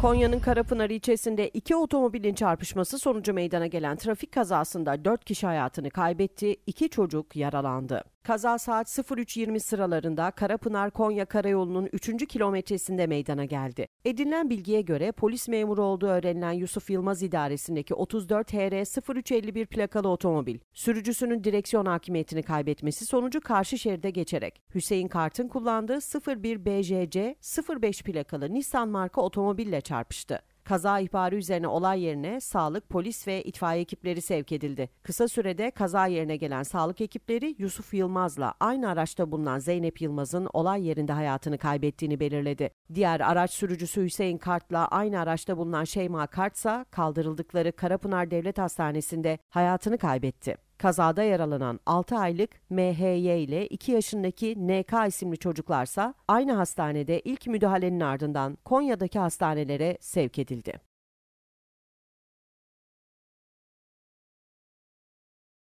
Konya'nın Karapınar ilçesinde iki otomobilin çarpışması sonucu meydana gelen trafik kazasında 4 kişi hayatını kaybetti, 2 çocuk yaralandı. Kaza saat 03.20 sıralarında Karapınar Konya Karayolu'nun 3. kilometresinde meydana geldi. Edinilen bilgiye göre polis memuru olduğu öğrenilen Yusuf Yılmaz idaresindeki 34 HR 0351 plakalı otomobil sürücüsünün direksiyon hakimiyetini kaybetmesi sonucu karşı şeride geçerek Hüseyin Kart'ın kullandığı 01 BJC 05 plakalı Nissan marka otomobille çarpıştı. Kaza ihbarı üzerine olay yerine sağlık, polis ve itfaiye ekipleri sevk edildi. Kısa sürede kaza yerine gelen sağlık ekipleri Yusuf Yılmaz'la aynı araçta bulunan Zeynep Yılmaz'ın olay yerinde hayatını kaybettiğini belirledi. Diğer araç sürücüsü Hüseyin Kart'la aynı araçta bulunan Şeyma Kartsa kaldırıldıkları Karapınar Devlet Hastanesi'nde hayatını kaybetti. Kazada yaralanan 6 aylık MHY ile 2 yaşındaki NK isimli çocuklarsa aynı hastanede ilk müdahalenin ardından Konya'daki hastanelere sevk edildi.